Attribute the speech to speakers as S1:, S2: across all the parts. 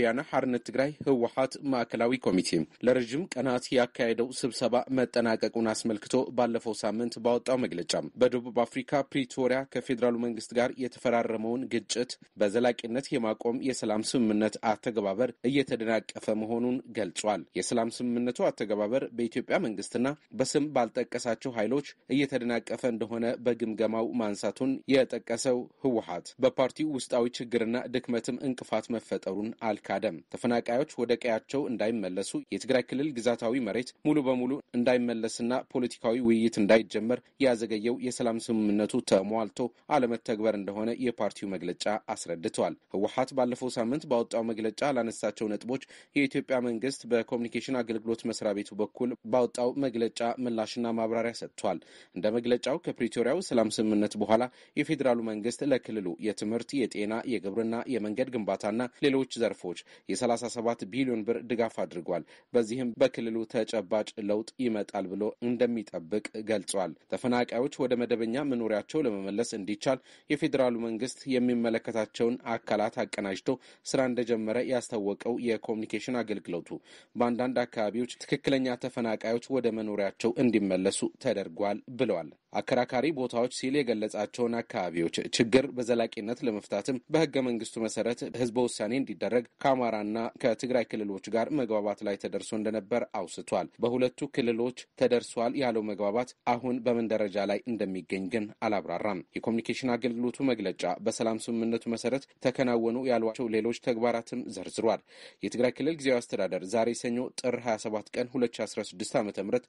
S1: ወያነ ሐርነት ትግራይ ህወሀት ማዕከላዊ ኮሚቴ ለረዥም ቀናት ያካሄደው ስብሰባ መጠናቀቁን አስመልክቶ ባለፈው ሳምንት ባወጣው መግለጫ በደቡብ አፍሪካ ፕሪቶሪያ ከፌዴራሉ መንግስት ጋር የተፈራረመውን ግጭት በዘላቂነት የማቆም የሰላም ስምምነት አተገባበር እየተደናቀፈ መሆኑን ገልጿል። የሰላም ስምምነቱ አተገባበር በኢትዮጵያ መንግስትና በስም ባልጠቀሳቸው ኃይሎች እየተደናቀፈ እንደሆነ በግምገማው ማንሳቱን የጠቀሰው ህወሀት በፓርቲው ውስጣዊ ችግርና ድክመትም እንቅፋት መፈጠሩን አልካ ካደ። ተፈናቃዮች ወደ ቀያቸው እንዳይመለሱ የትግራይ ክልል ግዛታዊ መሬት ሙሉ በሙሉ እንዳይመለስና ፖለቲካዊ ውይይት እንዳይጀመር ያዘገየው የሰላም ስምምነቱ ተሟልቶ አለመተግበር እንደሆነ የፓርቲው መግለጫ አስረድቷል። ህወሀት ባለፈው ሳምንት ባወጣው መግለጫ ላነሳቸው ነጥቦች የኢትዮጵያ መንግስት በኮሚኒኬሽን አገልግሎት መስሪያ ቤቱ በኩል ባወጣው መግለጫ ምላሽና ማብራሪያ ሰጥቷል። እንደ መግለጫው ከፕሪቶሪያው ሰላም ስምምነት በኋላ የፌዴራሉ መንግስት ለክልሉ የትምህርት፣ የጤና፣ የግብርና፣ የመንገድ ግንባታና ሌሎች ዘርፎች ዜጎች የ37 ቢሊዮን ብር ድጋፍ አድርጓል። በዚህም በክልሉ ተጨባጭ ለውጥ ይመጣል ብሎ እንደሚጠብቅ ገልጿል። ተፈናቃዮች ወደ መደበኛ መኖሪያቸው ለመመለስ እንዲቻል የፌዴራሉ መንግስት የሚመለከታቸውን አካላት አቀናጅቶ ስራ እንደጀመረ ያስታወቀው የኮሚኒኬሽን አገልግሎቱ በአንዳንድ አካባቢዎች ትክክለኛ ተፈናቃዮች ወደ መኖሪያቸው እንዲመለሱ ተደርጓል ብለዋል። አከራካሪ ቦታዎች ሲል የገለጻቸውን አካባቢዎች ችግር በዘላቂነት ለመፍታትም በህገ መንግስቱ መሰረት ህዝበ ውሳኔ እንዲደረግ ከአማራና ከትግራይ ክልሎች ጋር መግባባት ላይ ተደርሶ እንደነበር አውስቷል። በሁለቱ ክልሎች ተደርሷል ያለው መግባባት አሁን በምን ደረጃ ላይ እንደሚገኝ ግን አላብራራም። የኮሚኒኬሽን አገልግሎቱ መግለጫ በሰላም ስምምነቱ መሰረት ተከናወኑ ያሏቸው ሌሎች ተግባራትም ዘርዝሯል። የትግራይ ክልል ጊዜያዊ አስተዳደር ዛሬ ሰኞ ጥር 27 ቀን 2016 ዓ ም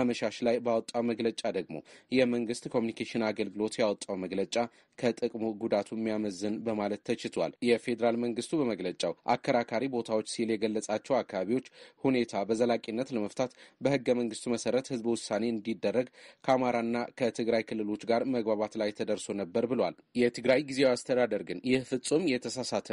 S1: አመሻሽ ላይ ባወጣው መግለጫ ደግሞ የመንግስት ኮሚኒኬሽን አገልግሎት ያወጣው መግለጫ ከጥቅሙ ጉዳቱ የሚያመዝን በማለት ተችቷል። የፌዴራል መንግስቱ በመግለጫው አከራካሪ ቦታዎች ሲል የገለጻቸው አካባቢዎች ሁኔታ በዘላቂነት ለመፍታት በህገ መንግስቱ መሰረት ህዝብ ውሳኔ እንዲደረግ ከአማራና ከትግራይ ክልሎች ጋር መግባባት ላይ ተደርሶ ነበር ብሏል። የትግራይ ጊዜያዊ አስተዳደር ግን ይህ ፍጹም የተሳሳተና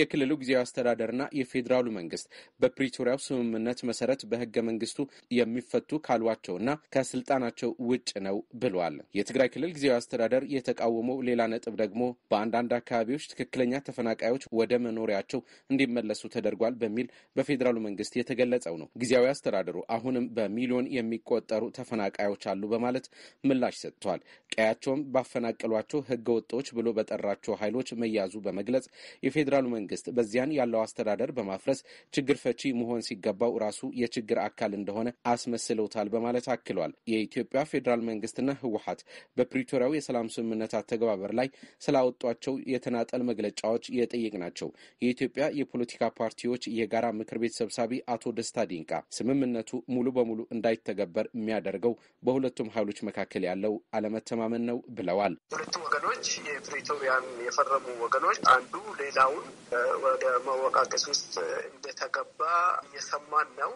S1: የክልሉ ጊዜያዊ አስተዳደርና የፌዴራሉ መንግስት በፕሪቶሪያው ስምምነት መሰረት በህገ መንግስቱ የሚፈቱ ካሏቸውና ከስልጣናቸው ውጭ ነው ብሏል። የትግራይ ክልል ጊዜያዊ አስተዳደር የተቃወመው ሌላ ነጥብ ደግሞ በአንዳንድ አካባቢዎች ትክክለኛ ተፈናቃዮች ወደ መኖሪያቸው እንዲመለሱ ተደርጓል በሚል በፌዴራሉ መንግስት የተገለጸው ነው። ጊዜያዊ አስተዳደሩ አሁንም በሚሊዮን የሚቆጠሩ ተፈናቃዮች አሉ በማለት ምላሽ ሰጥቷል። ቀያቸውም ባፈናቀሏቸው ህገ ወጦች ብሎ በጠራቸው ኃይሎች መያዙ በመግለጽ የፌዴራሉ መንግስት በዚያን ያለው አስተዳደር በማፍረስ ችግር ፈቺ መሆን ሲገባው ራሱ የችግር አካል እንደሆነ አስመስለውታል በማለት አክሏል። የኢትዮጵያ ፌዴራል መንግስትና መንግስትና ህወሀት በፕሪቶሪያው የሰላም ስምምነት አተገባበር ላይ ስላወጧቸው የተናጠል መግለጫዎች ናቸው። የኢትዮጵያ የፖለቲካ ፓርቲዎች የጋራ ምክር ቤት ሰብሳቢ አቶ ደስታ ዲንቃ ስምምነቱ ሙሉ በሙሉ እንዳይተገበር የሚያደርገው በሁለቱም ኃይሎች መካከል ያለው አለመተማመን ነው ብለዋል። ሁለቱ
S2: ወገኖች የፕሪቶሪያን የፈረሙ ወገኖች አንዱ ሌላውን ወደ መወቃቀስ ውስጥ እንደተገባ እየሰማን ነው።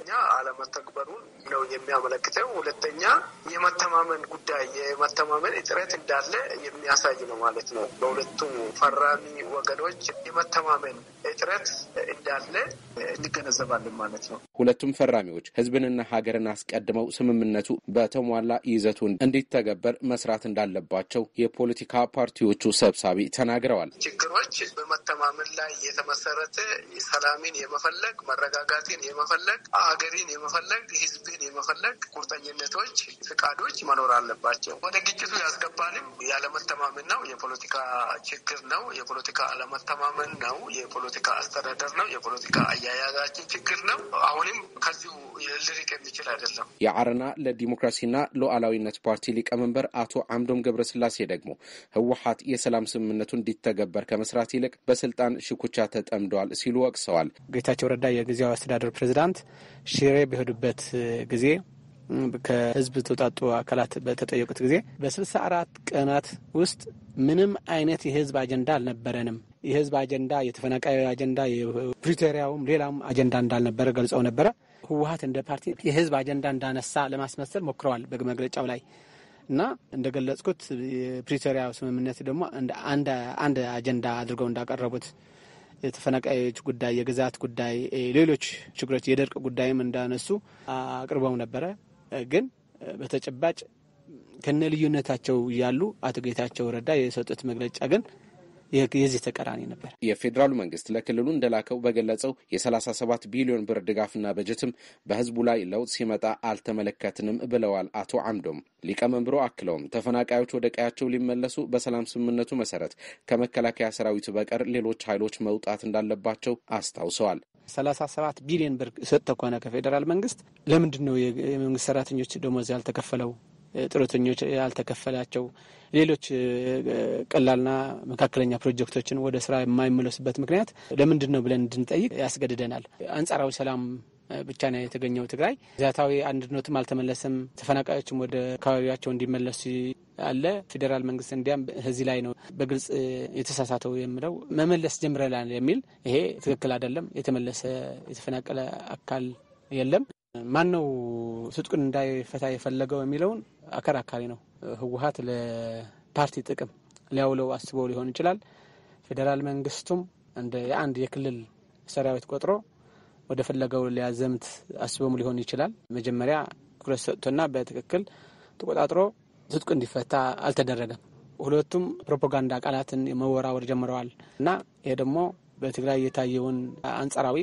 S2: እኛ አለመተግበሩን ነው የሚያመለክተው። ሁለተኛ የመተማመን ጉዳይ የመተማመን እጥረት እንዳለ የሚያሳይ ነው ማለት ነው። በሁለቱም ፈራሚ ወገኖች
S3: የመተማመን እጥረት እንዳለ እንገነዘባለን ማለት
S1: ነው። ሁለቱም ፈራሚዎች ሕዝብንና ሀገርን አስቀድመው ስምምነቱ በተሟላ ይዘቱ እንዲተገበር መስራት እንዳለባቸው የፖለቲካ ፓርቲዎቹ ሰብሳቢ ተናግረዋል።
S2: ችግሮች በመተማመን ላይ የተመሰረተ ሰላምን የመፈለግ መረጋጋትን የመፈለግ የመፈለግ አገሬን የመፈለግ ህዝብን የመፈለግ ቁርጠኝነቶች፣ ፍቃዶች መኖር አለባቸው። ወደ ግጭቱ ያስገባንም ያለመተማመን ነው፣ የፖለቲካ ችግር ነው፣ የፖለቲካ አለመተማመን ነው፣ የፖለቲካ አስተዳደር ነው፣ የፖለቲካ አያያዛችን ችግር ነው። አሁንም ከዚሁ ልርቅ የሚችል
S1: አይደለም። የአረና ለዲሞክራሲና ሉዓላዊነት ፓርቲ ሊቀመንበር አቶ አምዶም ገብረስላሴ ደግሞ ህወሀት የሰላም ስምምነቱ እንዲተገበር ከመስራት ይልቅ በስልጣን ሽኩቻ ተጠምደዋል
S4: ሲሉ ወቅሰዋል። ጌታቸው ረዳ የጊዜያዊ አስተዳደር ፕሬዚዳንት ፕሬዚዳንት ሽሬ በሄዱበት ጊዜ ከህዝብ ተውጣጡ አካላት በተጠየቁት ጊዜ በስልሳ አራት ቀናት ውስጥ ምንም አይነት የህዝብ አጀንዳ አልነበረንም። የህዝብ አጀንዳ፣ የተፈናቃዩ አጀንዳ፣ የፕሪቶሪያውም ሌላም አጀንዳ እንዳልነበረ ገልጸው ነበረ። ህወሀት እንደ ፓርቲ የህዝብ አጀንዳ እንዳነሳ ለማስመሰል ሞክረዋል በመግለጫው ላይ እና እንደገለጽኩት የፕሪቶሪያ ስምምነት ደግሞ አንድ አጀንዳ አድርገው እንዳቀረቡት የተፈናቃዮች ጉዳይ፣ የግዛት ጉዳይ፣ ሌሎች ችግሮች የደርቅ ጉዳይም እንዳነሱ አቅርበው ነበረ። ግን በተጨባጭ ከነ ልዩነታቸው እያሉ አቶ ጌታቸው ረዳ የሰጡት መግለጫ ግን የዚህ ተቀራኒ ነበር።
S1: የፌዴራሉ መንግስት ለክልሉ እንደላከው በገለጸው የ37 ቢሊዮን ብር ድጋፍና በጀትም በህዝቡ ላይ ለውጥ ሲመጣ አልተመለከትንም ብለዋል አቶ አምዶም። ሊቀመንበሩ አክለውም ተፈናቃዮች ወደ ቀያቸው ሊመለሱ በሰላም ስምምነቱ መሰረት ከመከላከያ ሰራዊት በቀር ሌሎች ኃይሎች መውጣት እንዳለባቸው
S4: አስታውሰዋል። 37 ቢሊዮን ብር ሰጥተው ከሆነ ከፌዴራል መንግስት ለምንድን ነው የመንግስት ሰራተኞች ደሞዝ ያልተከፈለው? ጡረተኞች ያልተከፈላቸው፣ ሌሎች ቀላልና መካከለኛ ፕሮጀክቶችን ወደ ስራ የማይመለሱበት ምክንያት ለምንድን ነው ብለን እንድንጠይቅ ያስገድደናል። አንጻራዊ ሰላም ብቻ ነው የተገኘው ትግራይ። ግዛታዊ አንድነትም አልተመለሰም። ተፈናቃዮችም ወደ አካባቢያቸው እንዲመለሱ አለ። ፌዴራል መንግስት እንዲያም እዚህ ላይ ነው በግልጽ የተሳሳተው የምለው መመለስ ጀምረናል የሚል ይሄ ትክክል አይደለም። የተመለሰ የተፈናቀለ አካል የለም። ማን ነው ትጥቁን እንዳይፈታ የፈለገው የሚለውን አከራካሪ ነው። ህወሀት ለፓርቲ ጥቅም ሊያውለው አስበው ሊሆን ይችላል። ፌዴራል መንግስቱም እንደ የአንድ የክልል ሰራዊት ቆጥሮ ወደ ፈለገው ሊያዘምት አስበውም ሊሆን ይችላል። መጀመሪያ ትኩረት ሰጥቶና በትክክል ተቆጣጥሮ ትጥቁ እንዲፈታ አልተደረገም። ሁለቱም ፕሮፓጋንዳ ቃላትን መወራወር ጀምረዋል እና ይሄ ደግሞ በትግራይ የታየውን አንጻራዊ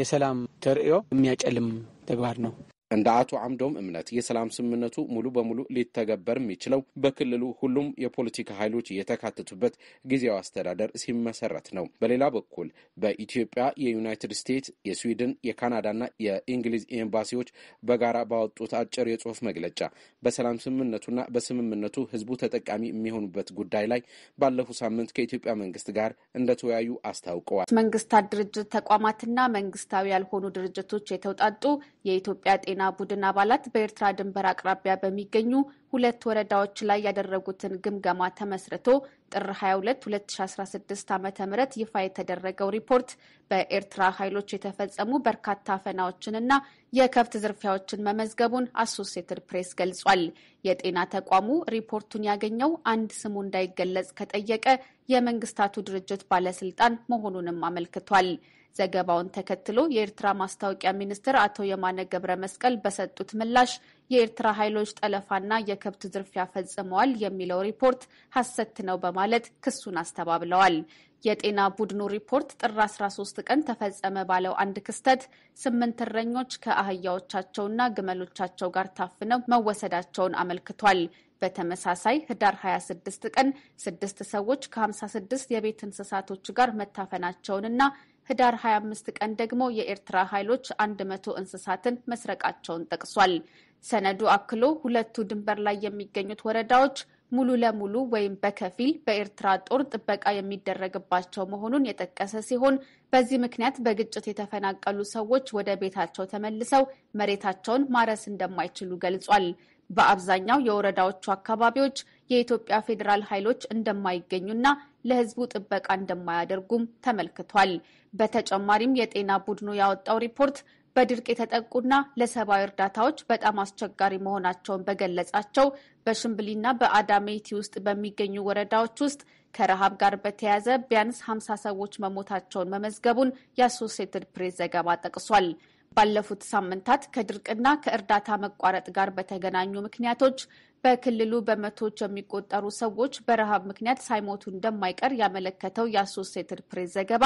S4: የሰላም ተርእዮ የሚያጨልም Te guardo. እንደ አቶ
S1: አምዶም እምነት የሰላም ስምምነቱ ሙሉ በሙሉ ሊተገበር የሚችለው በክልሉ ሁሉም የፖለቲካ ኃይሎች የተካተቱበት ጊዜያዊ አስተዳደር ሲመሰረት ነው። በሌላ በኩል በኢትዮጵያ የዩናይትድ ስቴትስ፣ የስዊድን፣ የካናዳና የእንግሊዝ ኤምባሲዎች በጋራ ባወጡት አጭር የጽሁፍ መግለጫ በሰላም ስምምነቱና በስምምነቱ ህዝቡ ተጠቃሚ የሚሆኑበት ጉዳይ ላይ ባለፉ ሳምንት ከኢትዮጵያ መንግስት ጋር እንደተወያዩ አስታውቀዋል።
S5: መንግስታት ድርጅት ተቋማትና መንግስታዊ ያልሆኑ ድርጅቶች የተውጣጡ የኢትዮጵያ ጤና የብልጽግና ቡድን አባላት በኤርትራ ድንበር አቅራቢያ በሚገኙ ሁለት ወረዳዎች ላይ ያደረጉትን ግምገማ ተመስርቶ ጥር 22 2016 ዓ ም ይፋ የተደረገው ሪፖርት በኤርትራ ኃይሎች የተፈጸሙ በርካታ ና የከብት ዝርፊያዎችን መመዝገቡን አሶሴትድ ፕሬስ ገልጿል። የጤና ተቋሙ ሪፖርቱን ያገኘው አንድ ስሙ እንዳይገለጽ ከጠየቀ የመንግስታቱ ድርጅት ባለስልጣን መሆኑንም አመልክቷል። ዘገባውን ተከትሎ የኤርትራ ማስታወቂያ ሚኒስትር አቶ የማነ ገብረ መስቀል በሰጡት ምላሽ የኤርትራ ኃይሎች ጠለፋና የከብት ዝርፊያ ፈጽመዋል የሚለው ሪፖርት ሐሰት ነው በማለት ክሱን አስተባብለዋል። የጤና ቡድኑ ሪፖርት ጥር 13 ቀን ተፈጸመ ባለው አንድ ክስተት ስምንት እረኞች ከአህያዎቻቸውና ግመሎቻቸው ጋር ታፍነው መወሰዳቸውን አመልክቷል። በተመሳሳይ ህዳር 26 ቀን ስድስት ሰዎች ከ56 የቤት እንስሳቶች ጋር መታፈናቸውንና ህዳር 25 ቀን ደግሞ የኤርትራ ኃይሎች 100 እንስሳትን መስረቃቸውን ጠቅሷል። ሰነዱ አክሎ ሁለቱ ድንበር ላይ የሚገኙት ወረዳዎች ሙሉ ለሙሉ ወይም በከፊል በኤርትራ ጦር ጥበቃ የሚደረግባቸው መሆኑን የጠቀሰ ሲሆን በዚህ ምክንያት በግጭት የተፈናቀሉ ሰዎች ወደ ቤታቸው ተመልሰው መሬታቸውን ማረስ እንደማይችሉ ገልጿል። በአብዛኛው የወረዳዎቹ አካባቢዎች የኢትዮጵያ ፌዴራል ኃይሎች እንደማይገኙና ለሕዝቡ ጥበቃ እንደማያደርጉም ተመልክቷል። በተጨማሪም የጤና ቡድኑ ያወጣው ሪፖርት በድርቅ የተጠቁና ለሰብአዊ እርዳታዎች በጣም አስቸጋሪ መሆናቸውን በገለጻቸው በሽምብሊና በአዳሜቲ ውስጥ በሚገኙ ወረዳዎች ውስጥ ከረሃብ ጋር በተያያዘ ቢያንስ ሀምሳ ሰዎች መሞታቸውን መመዝገቡን የአሶሴትድ ፕሬስ ዘገባ ጠቅሷል። ባለፉት ሳምንታት ከድርቅና ከእርዳታ መቋረጥ ጋር በተገናኙ ምክንያቶች በክልሉ በመቶዎች የሚቆጠሩ ሰዎች በረሃብ ምክንያት ሳይሞቱ እንደማይቀር ያመለከተው የአሶሴትድ ፕሬስ ዘገባ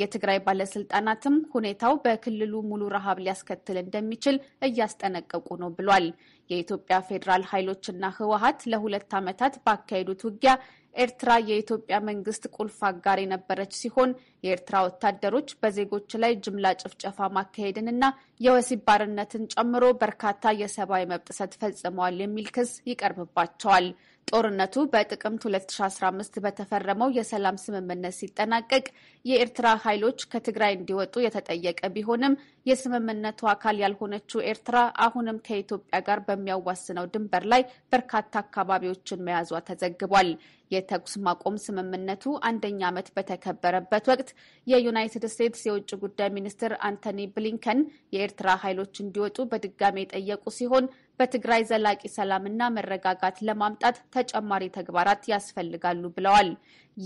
S5: የትግራይ ባለስልጣናትም ሁኔታው በክልሉ ሙሉ ረሃብ ሊያስከትል እንደሚችል እያስጠነቀቁ ነው ብሏል። የኢትዮጵያ ፌዴራል ኃይሎችና ህወሀት ለሁለት ዓመታት ባካሄዱት ውጊያ ኤርትራ የኢትዮጵያ መንግስት ቁልፍ አጋር የነበረች ሲሆን የኤርትራ ወታደሮች በዜጎች ላይ ጅምላ ጭፍጨፋ ማካሄድንና የወሲብ ባርነትን ጨምሮ በርካታ የሰብአዊ መብት ጥሰት ፈጽመዋል የሚል ክስ ይቀርብባቸዋል። ጦርነቱ በጥቅምት 2015 በተፈረመው የሰላም ስምምነት ሲጠናቀቅ የኤርትራ ኃይሎች ከትግራይ እንዲወጡ የተጠየቀ ቢሆንም የስምምነቱ አካል ያልሆነችው ኤርትራ አሁንም ከኢትዮጵያ ጋር በሚያዋስነው ድንበር ላይ በርካታ አካባቢዎችን መያዟ ተዘግቧል። የተኩስ ማቆም ስምምነቱ አንደኛ ዓመት በተከበረበት ወቅት የዩናይትድ ስቴትስ የውጭ ጉዳይ ሚኒስትር አንቶኒ ብሊንከን የኤርትራ ኃይሎች እንዲወጡ በድጋሚ የጠየቁ ሲሆን በትግራይ ዘላቂ ሰላምና መረጋጋት ለማምጣት ተጨማሪ ተግባራት ያስፈልጋሉ ብለዋል።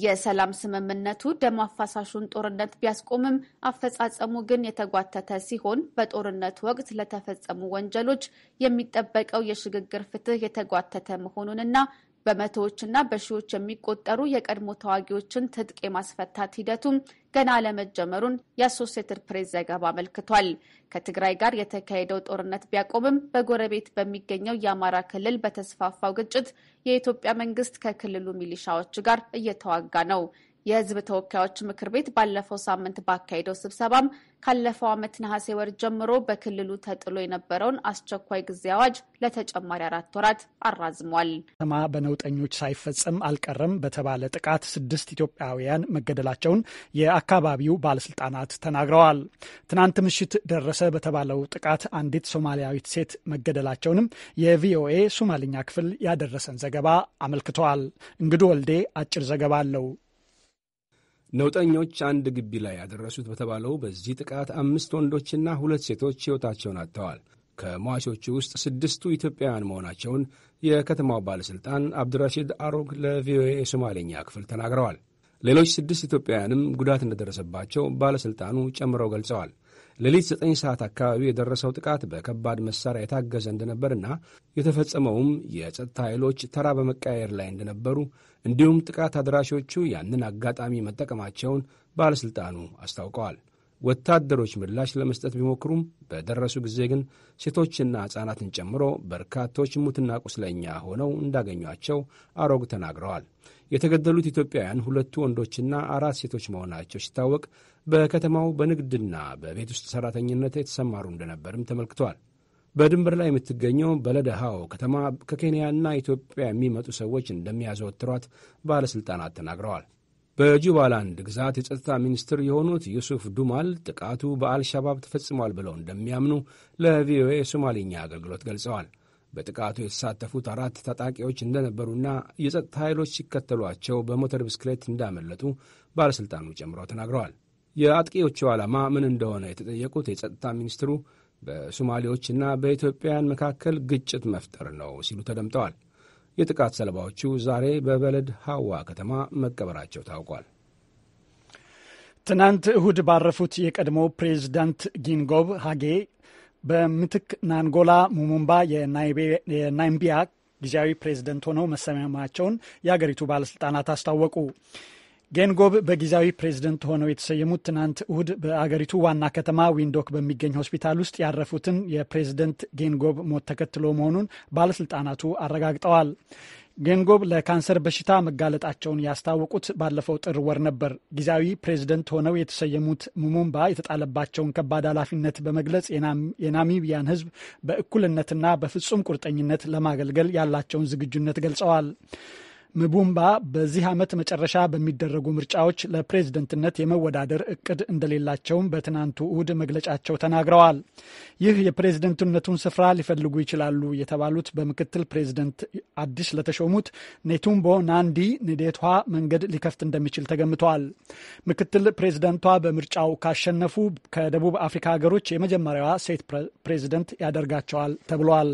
S5: የሰላም ስምምነቱ ደም አፋሳሹን ጦርነት ቢያስቆምም አፈጻጸሙ ግን የተጓተተ ሲሆን በጦርነት ወቅት ለተፈጸሙ ወንጀሎች የሚጠበቀው የሽግግር ፍትህ የተጓተተ መሆኑንና በመቶዎችና በሺዎች የሚቆጠሩ የቀድሞ ተዋጊዎችን ትጥቅ የማስፈታት ሂደቱም ገና ለመጀመሩን የአሶሴትድ ፕሬስ ዘገባ አመልክቷል። ከትግራይ ጋር የተካሄደው ጦርነት ቢያቆምም በጎረቤት በሚገኘው የአማራ ክልል በተስፋፋው ግጭት የኢትዮጵያ መንግስት ከክልሉ ሚሊሻዎች ጋር እየተዋጋ ነው። የህዝብ ተወካዮች ምክር ቤት ባለፈው ሳምንት ባካሄደው ስብሰባም ካለፈው ዓመት ነሐሴ ወር ጀምሮ በክልሉ ተጥሎ የነበረውን አስቸኳይ ጊዜ አዋጅ ለተጨማሪ አራት ወራት አራዝሟል።
S6: ከተማ በነውጠኞች ሳይፈጸም አልቀረም በተባለ ጥቃት ስድስት ኢትዮጵያውያን መገደላቸውን የአካባቢው ባለስልጣናት ተናግረዋል። ትናንት ምሽት ደረሰ በተባለው ጥቃት አንዲት ሶማሊያዊት ሴት መገደላቸውንም የቪኦኤ ሶማልኛ ክፍል ያደረሰን ዘገባ አመልክተዋል። እንግዱ ወልዴ አጭር ዘገባ አለው።
S7: ነውጠኞች አንድ ግቢ ላይ ያደረሱት በተባለው በዚህ ጥቃት አምስት ወንዶችና ሁለት ሴቶች ሕይወታቸውን አጥተዋል። ከሟቾቹ ውስጥ ስድስቱ ኢትዮጵያውያን መሆናቸውን የከተማው ባለሥልጣን አብዱራሺድ አሮግ ለቪኦኤ የሶማሌኛ ክፍል ተናግረዋል። ሌሎች ስድስት ኢትዮጵያውያንም ጉዳት እንደደረሰባቸው ባለሥልጣኑ ጨምረው ገልጸዋል። ሌሊት 9 ሰዓት አካባቢ የደረሰው ጥቃት በከባድ መሳሪያ የታገዘ እንደነበርና የተፈጸመውም የጸጥታ ኃይሎች ተራ በመቀያየር ላይ እንደነበሩ እንዲሁም ጥቃት አድራሾቹ ያንን አጋጣሚ መጠቀማቸውን ባለሥልጣኑ አስታውቀዋል። ወታደሮች ምላሽ ለመስጠት ቢሞክሩም በደረሱ ጊዜ ግን ሴቶችና ሕፃናትን ጨምሮ በርካቶች ሙትና ቁስለኛ ሆነው እንዳገኟቸው አሮግ ተናግረዋል። የተገደሉት ኢትዮጵያውያን ሁለቱ ወንዶችና አራት ሴቶች መሆናቸው ሲታወቅ በከተማው በንግድና በቤት ውስጥ ሠራተኝነት የተሰማሩ እንደነበርም ተመልክቷል። በድንበር ላይ የምትገኘው በለደሃው ከተማ ከኬንያና ኢትዮጵያ የሚመጡ ሰዎች እንደሚያዘወትሯት ባለሥልጣናት ተናግረዋል። በጁባላንድ ግዛት የጸጥታ ሚኒስትር የሆኑት ዩሱፍ ዱማል ጥቃቱ በአልሻባብ ተፈጽሟል ብለው እንደሚያምኑ ለቪኦኤ ሶማሊኛ አገልግሎት ገልጸዋል። በጥቃቱ የተሳተፉት አራት ታጣቂዎች እንደነበሩና የጸጥታ ኃይሎች ሲከተሏቸው በሞተር ብስክሌት እንዳመለጡ ባለሥልጣኑ ጨምረው ተናግረዋል። የአጥቂዎቹ ዓላማ ምን እንደሆነ የተጠየቁት የጸጥታ ሚኒስትሩ በሶማሌዎችና በኢትዮጵያውያን መካከል ግጭት መፍጠር ነው ሲሉ ተደምጠዋል። የጥቃት ሰለባዎቹ ዛሬ በበለድ ሐዋ
S6: ከተማ መቀበራቸው ታውቋል። ትናንት እሁድ ባረፉት የቀድሞ ፕሬዚዳንት ጊንጎብ ሃጌ በምትክ ናንጎላ ሙሙምባ የናይምቢያ ጊዜያዊ ፕሬዚደንት ሆነው መሰማማቸውን የአገሪቱ ባለስልጣናት አስታወቁ። ጌንጎብ በጊዜያዊ ፕሬዝደንት ሆነው የተሰየሙት ትናንት እሁድ በአገሪቱ ዋና ከተማ ዊንዶክ በሚገኝ ሆስፒታል ውስጥ ያረፉትን የፕሬዝደንት ጌንጎብ ሞት ተከትሎ መሆኑን ባለስልጣናቱ አረጋግጠዋል። ጌንጎብ ለካንሰር በሽታ መጋለጣቸውን ያስታወቁት ባለፈው ጥር ወር ነበር። ጊዜያዊ ፕሬዝደንት ሆነው የተሰየሙት ሙሙምባ የተጣለባቸውን ከባድ ኃላፊነት በመግለጽ የናሚቢያን ሕዝብ በእኩልነትና በፍጹም ቁርጠኝነት ለማገልገል ያላቸውን ዝግጁነት ገልጸዋል። ምቡምባ በዚህ ዓመት መጨረሻ በሚደረጉ ምርጫዎች ለፕሬዝደንትነት የመወዳደር እቅድ እንደሌላቸውም በትናንቱ እሁድ መግለጫቸው ተናግረዋል። ይህ የፕሬዝደንትነቱን ስፍራ ሊፈልጉ ይችላሉ የተባሉት በምክትል ፕሬዝደንት አዲስ ለተሾሙት ኔቱምቦ ናንዲ ንዴቷ መንገድ ሊከፍት እንደሚችል ተገምቷል። ምክትል ፕሬዝደንቷ በምርጫው ካሸነፉ ከደቡብ አፍሪካ ሀገሮች የመጀመሪያዋ ሴት ፕሬዝደንት ያደርጋቸዋል ተብሏል።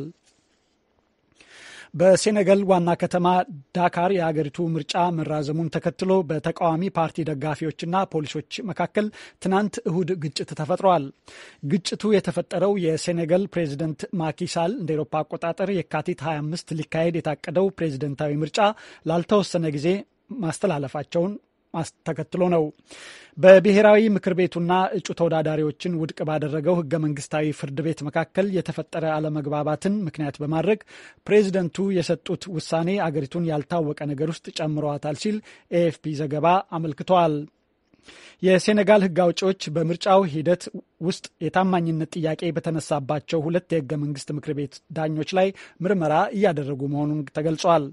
S6: በሴኔጋል ዋና ከተማ ዳካር የአገሪቱ ምርጫ መራዘሙን ተከትሎ በተቃዋሚ ፓርቲ ደጋፊዎችና ፖሊሶች መካከል ትናንት እሁድ ግጭት ተፈጥረዋል። ግጭቱ የተፈጠረው የሴኔጋል ፕሬዚደንት ማኪሳል እንደ ኤሮፓ አቆጣጠር የካቲት 25 ሊካሄድ የታቀደው ፕሬዚደንታዊ ምርጫ ላልተወሰነ ጊዜ ማስተላለፋቸውን ተከትሎ ነው። በብሔራዊ ምክር ቤቱና እጩ ተወዳዳሪዎችን ውድቅ ባደረገው ህገ መንግስታዊ ፍርድ ቤት መካከል የተፈጠረ አለመግባባትን ምክንያት በማድረግ ፕሬዚደንቱ የሰጡት ውሳኔ አገሪቱን ያልታወቀ ነገር ውስጥ ጨምረዋታል ሲል ኤኤፍፒ ዘገባ አመልክቷል። የሴኔጋል ህግ አውጪዎች በምርጫው ሂደት ውስጥ የታማኝነት ጥያቄ በተነሳባቸው ሁለት የህገ መንግስት ምክር ቤት ዳኞች ላይ ምርመራ እያደረጉ መሆኑን ተገልጿል።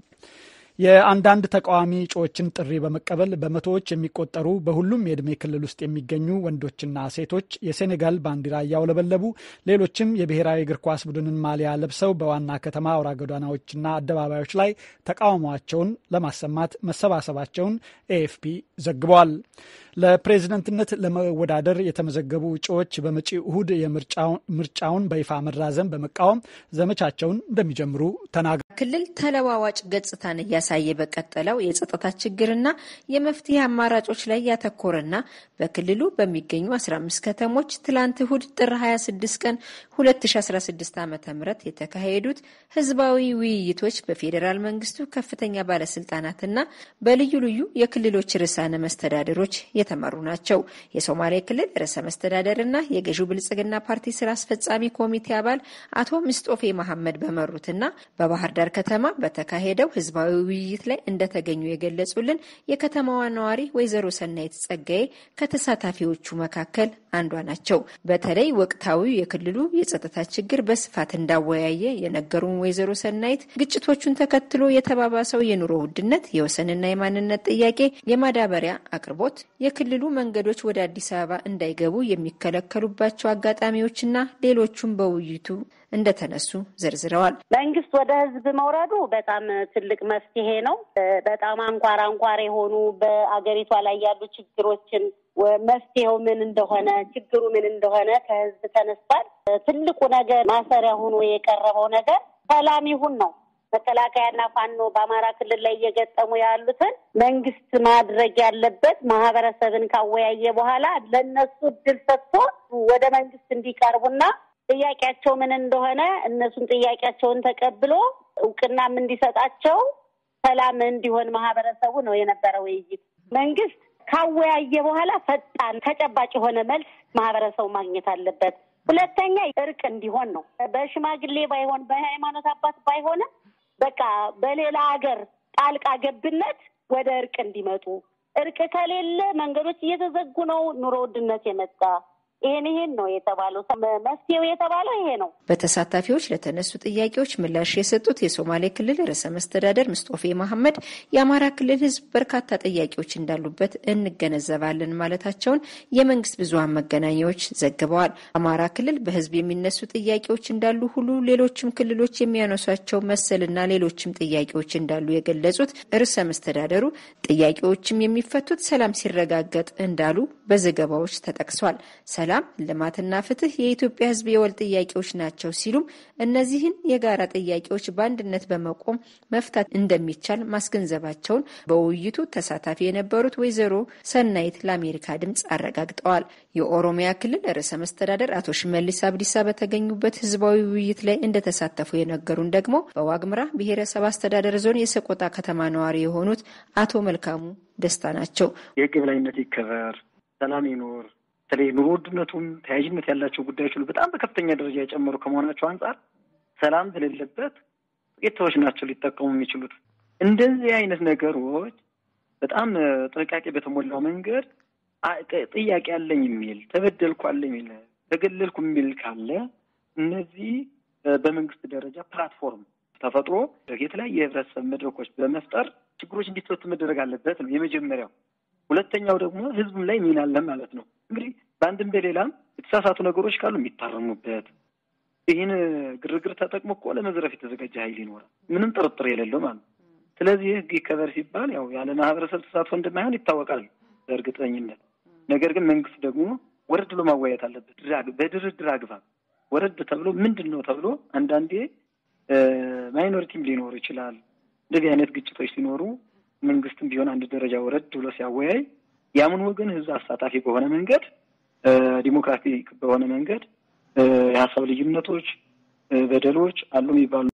S6: የአንዳንድ ተቃዋሚ እጩዎችን ጥሪ በመቀበል በመቶዎች የሚቆጠሩ በሁሉም የዕድሜ ክልል ውስጥ የሚገኙ ወንዶችና ሴቶች የሴኔጋል ባንዲራ እያውለበለቡ ሌሎችም የብሔራዊ እግር ኳስ ቡድንን ማሊያ ለብሰው በዋና ከተማ አውራ ጎዳናዎችና አደባባዮች ላይ ተቃውሟቸውን ለማሰማት መሰባሰባቸውን ኤኤፍፒ ዘግቧል። ለፕሬዝደንትነት ለመወዳደር የተመዘገቡ እጩዎች በመጪ እሁድ የምርጫውን በይፋ መራዘም በመቃወም ዘመቻቸውን እንደሚጀምሩ ተናግረዋል። ክልል ተለዋዋጭ ገጽታን እያሳየ በቀጠለው የጸጥታ
S3: ችግርና የመፍትሄ አማራጮች ላይ ያተኮረና በክልሉ በሚገኙ 15 ከተሞች ትላንት እሁድ ጥር 26 ቀን 2016 ዓ ም የተካሄዱት ህዝባዊ ውይይቶች በፌዴራል መንግስቱ ከፍተኛ ባለስልጣናትና በልዩ ልዩ የክልሎች ርዕሳነ መስተዳደሮች የተመሩ ናቸው። የሶማሌ ክልል ርዕሰ መስተዳደርና የገዢው ብልጽግና ፓርቲ ስራ አስፈጻሚ ኮሚቴ አባል አቶ ምስጦፌ መሐመድ በመሩትና በባህር ዳር በባህርዳር ከተማ በተካሄደው ህዝባዊ ውይይት ላይ እንደተገኙ የገለጹልን የከተማዋ ነዋሪ ወይዘሮ ሰናይት ጸጋዬ ከተሳታፊዎቹ መካከል አንዷ ናቸው። በተለይ ወቅታዊ የክልሉ የጸጥታ ችግር በስፋት እንዳወያየ የነገሩን ወይዘሮ ሰናይት ግጭቶቹን ተከትሎ የተባባሰው የኑሮ ውድነት፣ የወሰንና የማንነት ጥያቄ፣ የማዳበሪያ አቅርቦት፣ የክልሉ መንገዶች ወደ አዲስ አበባ እንዳይገቡ የሚከለከሉባቸው አጋጣሚዎችና ሌሎቹም በውይይቱ እንደተነሱ ዘርዝረዋል።
S8: መንግስት ወደ ህዝብ መውረዱ በጣም ትልቅ መፍትሄ ነው። በጣም አንኳር አንኳር የሆኑ በአገሪቷ ላይ ያሉ ችግሮችን መፍትሄው ምን እንደሆነ ችግሩ ምን እንደሆነ ከህዝብ ተነስቷል። ትልቁ ነገር ማሰሪያ ሆኖ የቀረበው ነገር ሰላም ይሁን ነው። መከላከያና ፋኖ በአማራ ክልል ላይ እየገጠሙ ያሉትን መንግስት ማድረግ ያለበት ማህበረሰብን ካወያየ በኋላ ለእነሱ እድል ሰጥቶ ወደ መንግስት እንዲቀርቡና ጥያቄያቸው ምን እንደሆነ እነሱን ጥያቄያቸውን ተቀብሎ እውቅናም እንዲሰጣቸው ሰላም እንዲሆን ማህበረሰቡ ነው የነበረ ውይይት። መንግስት ካወያየ በኋላ ፈጣን ተጨባጭ የሆነ መልስ ማህበረሰቡ ማግኘት አለበት። ሁለተኛ እርቅ እንዲሆን ነው። በሽማግሌ ባይሆን በሃይማኖት አባት ባይሆንም በቃ በሌላ ሀገር ጣልቃ ገብነት ወደ እርቅ እንዲመጡ። እርቅ ከሌለ መንገዶች እየተዘጉ ነው። ኑሮ ውድነት የመጣ ይሄን ይሄን ነው የተባለው። መፍትሄው የተባለው ይሄ ነው።
S3: በተሳታፊዎች ለተነሱ ጥያቄዎች ምላሽ የሰጡት የሶማሌ ክልል ርዕሰ መስተዳደር ምስጦፌ መሐመድ የአማራ ክልል ሕዝብ በርካታ ጥያቄዎች እንዳሉበት እንገነዘባለን ማለታቸውን የመንግስት ብዙሀን መገናኛዎች ዘግበዋል። አማራ ክልል በሕዝብ የሚነሱ ጥያቄዎች እንዳሉ ሁሉ ሌሎችም ክልሎች የሚያነሷቸው መሰልና ሌሎችም ጥያቄዎች እንዳሉ የገለጹት ርዕሰ መስተዳደሩ ጥያቄዎችም የሚፈቱት ሰላም ሲረጋገጥ እንዳሉ በዘገባዎች ተጠቅሷል። ሰላም፣ ልማትና ፍትህ የኢትዮጵያ ሕዝብ የወል ጥያቄዎች ናቸው ሲሉም እነዚህን የጋራ ጥያቄዎች በአንድነት በመቆም መፍታት እንደሚቻል ማስገንዘባቸውን በውይይቱ ተሳታፊ የነበሩት ወይዘሮ ሰናይት ለአሜሪካ ድምፅ አረጋግጠዋል። የኦሮሚያ ክልል ርዕሰ መስተዳደር አቶ ሽመልስ አብዲሳ በተገኙበት ህዝባዊ ውይይት ላይ እንደተሳተፉ የነገሩን ደግሞ በዋግምራ ብሔረሰብ አስተዳደር ዞን የሰቆጣ ከተማ ነዋሪ የሆኑት አቶ መልካሙ ደስታ ናቸው።
S2: የግብላይነት ይከበር፣ ሰላም ይኖር በተለይ ኑሮ ውድነቱም ተያያዥነት ያላቸው ጉዳዮች ሁሉ በጣም በከፍተኛ ደረጃ የጨመሩ ከመሆናቸው አንጻር ሰላም ስለሌለበት ጥቂት ሰዎች ናቸው ሊጠቀሙ የሚችሉት። እንደዚህ አይነት ነገሮች በጣም ጥንቃቄ በተሞላው መንገድ ጥያቄ አለኝ የሚል ተበደልኩ አለ የሚል ተገለልኩ የሚል ካለ እነዚህ በመንግስት ደረጃ ፕላትፎርም ተፈጥሮ የተለያዩ የህብረተሰብ መድረኮች በመፍጠር ችግሮች እንዲፈቱ መደረግ አለበት ነው የመጀመሪያው። ሁለተኛው ደግሞ ህዝቡም ላይ ሚና አለ ማለት ነው። እንግዲህ በአንድም በሌላም የተሳሳቱ ነገሮች ካሉ የሚታረሙበት ይህን ግርግር ተጠቅሞ እኮ ለመዝረፍ የተዘጋጀ ኃይል ይኖራል። ምንም ጥርጥር የሌለው ማለት ነው። ስለዚህ ህግ ይከበር ሲባል ያው ያለ ማህበረሰብ ተሳትፎ እንደማይሆን ይታወቃል በእርግጠኝነት። ነገር ግን መንግስት ደግሞ ወረድ ብሎ ማወያየት አለበት። በድርድር አግባብ ወረድ ተብሎ ምንድን ነው ተብሎ አንዳንዴ ማይኖሪቲም ሊኖር ይችላል። እንደዚህ አይነት ግጭቶች ሲኖሩ መንግስትም ቢሆን አንድ ደረጃ ወረድ ብሎ ሲያወያይ ያምን ወገን ህዝብ አሳታፊ በሆነ መንገድ ዲሞክራቲክ በሆነ መንገድ የሀሳብ ልዩነቶች፣ በደሎች አሉ የሚባሉ